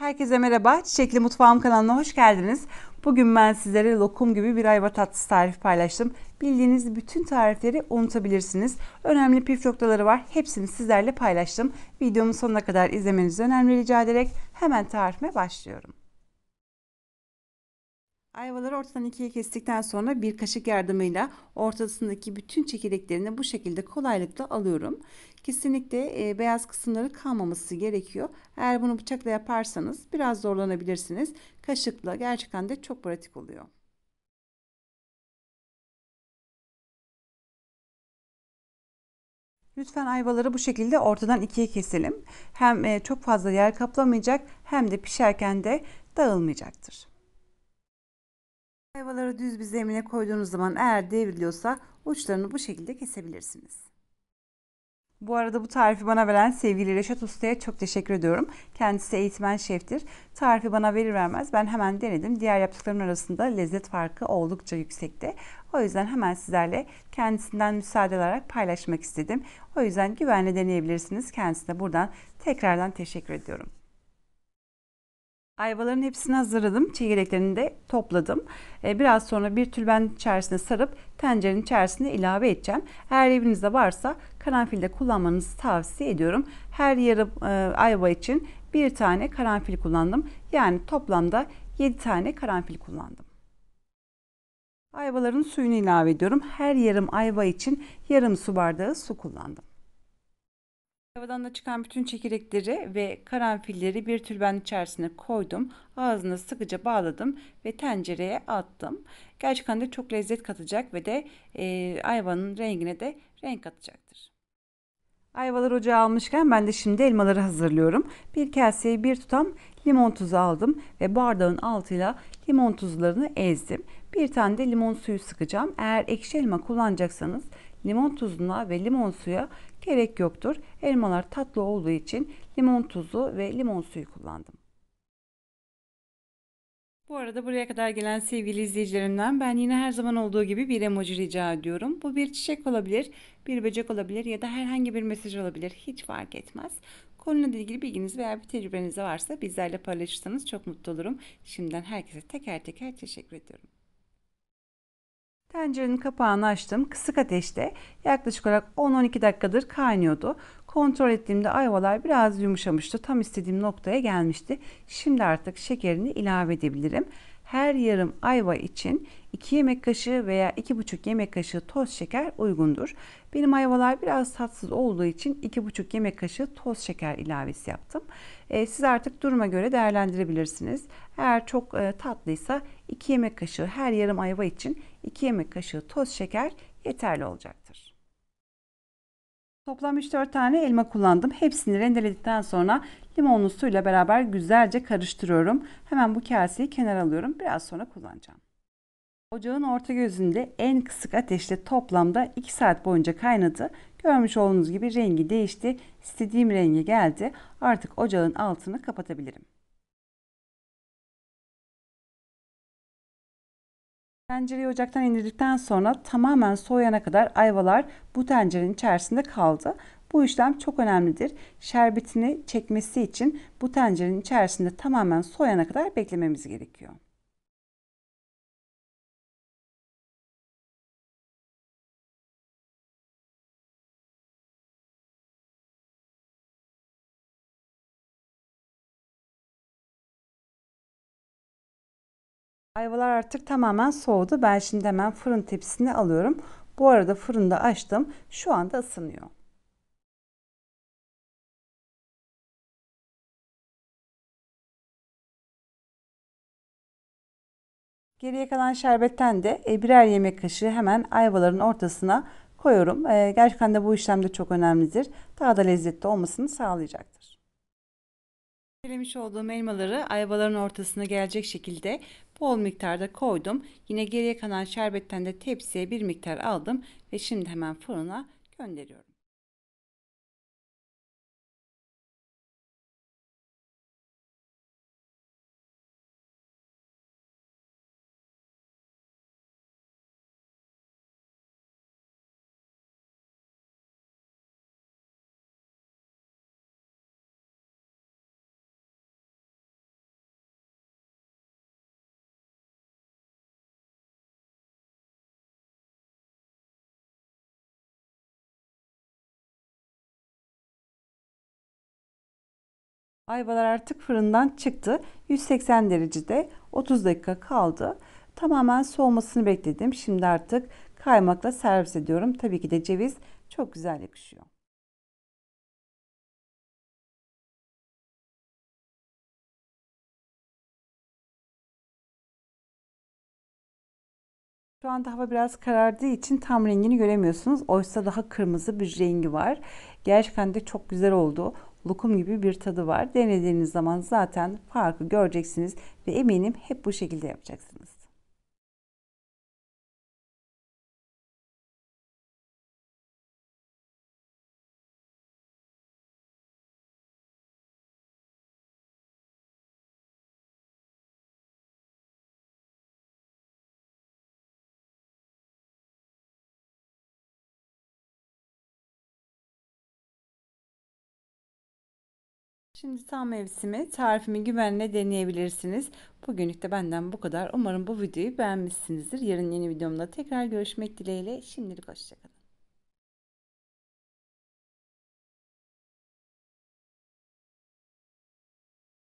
Herkese merhaba. Çiçekli Mutfağım kanalına hoş geldiniz. Bugün ben sizlere lokum gibi bir ayva tatlısı tarifi paylaştım. Bildiğiniz bütün tarifleri unutabilirsiniz. Önemli püf noktaları var. Hepsini sizlerle paylaştım. Videomun sonuna kadar izlemenizi önemli rica ederek hemen tarifime başlıyorum. Ayvaları ortadan ikiye kestikten sonra bir kaşık yardımıyla ortasındaki bütün çekirdeklerini bu şekilde kolaylıkla alıyorum. Kesinlikle e, beyaz kısımları kalmaması gerekiyor. Eğer bunu bıçakla yaparsanız biraz zorlanabilirsiniz. Kaşıkla gerçekten de çok pratik oluyor. Lütfen ayvaları bu şekilde ortadan ikiye keselim. Hem e, çok fazla yer kaplamayacak hem de pişerken de dağılmayacaktır. Ayvaları düz bir zemine koyduğunuz zaman eğer devriliyorsa uçlarını bu şekilde kesebilirsiniz. Bu arada bu tarifi bana veren sevgili Reşat Usta'ya çok teşekkür ediyorum. Kendisi eğitmen şeftir. Tarifi bana verir vermez ben hemen denedim. Diğer yaptıklarım arasında lezzet farkı oldukça yüksekte. O yüzden hemen sizlerle kendisinden müsaade alarak paylaşmak istedim. O yüzden güvenle deneyebilirsiniz. Kendisine buradan tekrardan teşekkür ediyorum. Ayvaların hepsini hazırladım. Çekirdeklerini de topladım. Ee, biraz sonra bir tülben içerisine sarıp tencerenin içerisine ilave edeceğim. Eğer evinizde varsa karanfil de kullanmanızı tavsiye ediyorum. Her yarım e, ayva için bir tane karanfil kullandım. Yani toplamda 7 tane karanfil kullandım. Ayvaların suyunu ilave ediyorum. Her yarım ayva için yarım su bardağı su kullandım. Tavadan da çıkan bütün çekirdekleri ve karanfilleri bir tülben içerisine koydum. Ağzına sıkıca bağladım ve tencereye attım. Gerçekten de çok lezzet katacak ve de e, ayvanın rengine de renk katacaktır. Ayvalar ocağa almışken ben de şimdi elmaları hazırlıyorum. Bir kaseye bir tutam limon tuzu aldım ve bardağın altıyla limon tuzlarını ezdim. Bir tane de limon suyu sıkacağım. Eğer ekşi elma kullanacaksanız limon tuzuna ve limon suya gerek yoktur. Elmalar tatlı olduğu için limon tuzu ve limon suyu kullandım. Bu arada buraya kadar gelen sevgili izleyicilerimden ben yine her zaman olduğu gibi bir emoji rica ediyorum. Bu bir çiçek olabilir, bir böcek olabilir ya da herhangi bir mesaj olabilir. Hiç fark etmez. Konuyla ilgili bilginiz veya bir tecrübeniz varsa bizlerle paylaşırsanız çok mutlu olurum. Şimdiden herkese teker teker teşekkür ediyorum. Tencerenin kapağını açtım. Kısık ateşte yaklaşık olarak 10-12 dakikadır kaynıyordu. Kontrol ettiğimde ayvalar biraz yumuşamıştı. Tam istediğim noktaya gelmişti. Şimdi artık şekerini ilave edebilirim her yarım ayva için 2 yemek kaşığı veya 2,5 yemek kaşığı toz şeker uygundur. Benim ayvalar biraz tatsız olduğu için 2,5 yemek kaşığı toz şeker ilavesi yaptım. E, siz artık duruma göre değerlendirebilirsiniz. Eğer çok e, tatlıysa 2 yemek kaşığı her yarım ayva için 2 yemek kaşığı toz şeker yeterli olacak. Toplam 3-4 tane elma kullandım. Hepsini rendeledikten sonra limonlu suyla beraber güzelce karıştırıyorum. Hemen bu kaseyi kenara alıyorum. Biraz sonra kullanacağım. Ocağın orta gözünde en kısık ateşte toplamda 2 saat boyunca kaynadı. Görmüş olduğunuz gibi rengi değişti. İstediğim renge geldi. Artık ocağın altını kapatabilirim. Tencereyi ocaktan indirdikten sonra tamamen soğuyana kadar ayvalar bu tencerenin içerisinde kaldı. Bu işlem çok önemlidir. Şerbetini çekmesi için bu tencerenin içerisinde tamamen soğuyana kadar beklememiz gerekiyor. Ayvalar artık tamamen soğudu. Ben şimdi hemen fırın tepsisini alıyorum. Bu arada fırında açtım. Şu anda ısınıyor. Geriye kalan şerbetten de e, birer yemek kaşığı hemen ayvaların ortasına koyuyorum. E, gerçekten de bu işlem de çok önemlidir. Daha da lezzetli olmasını sağlayacaktır. Söylemiş olduğum elmaları ayvaların ortasına gelecek şekilde bol miktarda koydum. Yine geriye kalan şerbetten de tepsiye bir miktar aldım ve şimdi hemen fırına gönderiyorum. Ayvalar artık fırından çıktı. 180 derecede 30 dakika kaldı. Tamamen soğumasını bekledim. Şimdi artık kaymakla servis ediyorum. Tabii ki de ceviz çok güzel yakışıyor. Şu anda hava biraz karardığı için tam rengini göremiyorsunuz. Oysa daha kırmızı bir rengi var. Gerçekten de çok güzel oldu lokum gibi bir tadı var. Denediğiniz zaman zaten farkı göreceksiniz ve eminim hep bu şekilde yapacaksınız. Şimdi tam mevsimi tarifimi güvenle deneyebilirsiniz. Bugünlük de benden bu kadar. Umarım bu videoyu beğenmişsinizdir. Yarın yeni videomda tekrar görüşmek dileğiyle. Şimdilik hoşçakalın.